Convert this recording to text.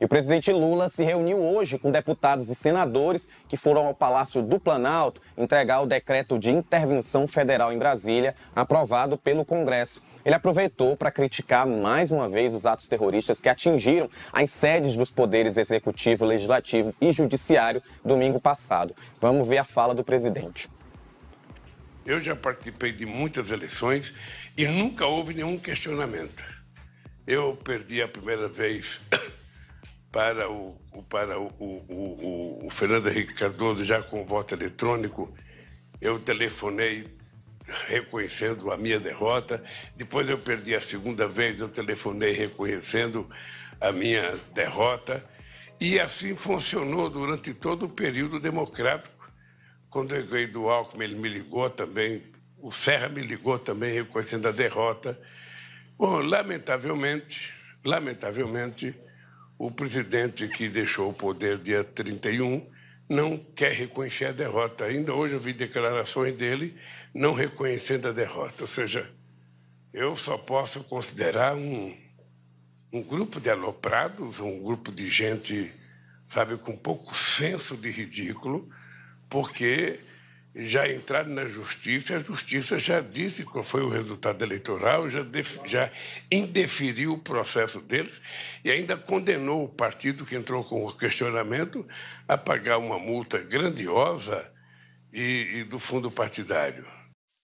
E o presidente Lula se reuniu hoje com deputados e senadores que foram ao Palácio do Planalto entregar o decreto de intervenção federal em Brasília, aprovado pelo Congresso. Ele aproveitou para criticar mais uma vez os atos terroristas que atingiram as sedes dos poderes executivo, legislativo e judiciário domingo passado. Vamos ver a fala do presidente. Eu já participei de muitas eleições e nunca houve nenhum questionamento. Eu perdi a primeira vez para o, para o, o, o, o Fernando Henrique Cardoso, já com voto eletrônico, eu telefonei reconhecendo a minha derrota. Depois eu perdi a segunda vez, eu telefonei reconhecendo a minha derrota. E assim funcionou durante todo o período democrático. Quando eu ganhei do Alckmin, ele me ligou também, o Serra me ligou também reconhecendo a derrota. Bom, lamentavelmente, lamentavelmente, o presidente que deixou o poder dia 31 não quer reconhecer a derrota. Ainda hoje eu vi declarações dele não reconhecendo a derrota. Ou seja, eu só posso considerar um, um grupo de aloprados, um grupo de gente, sabe, com pouco senso de ridículo, porque já entraram na justiça, a justiça já disse qual foi o resultado eleitoral, já, def, já indeferiu o processo deles e ainda condenou o partido que entrou com o questionamento a pagar uma multa grandiosa e, e do fundo partidário.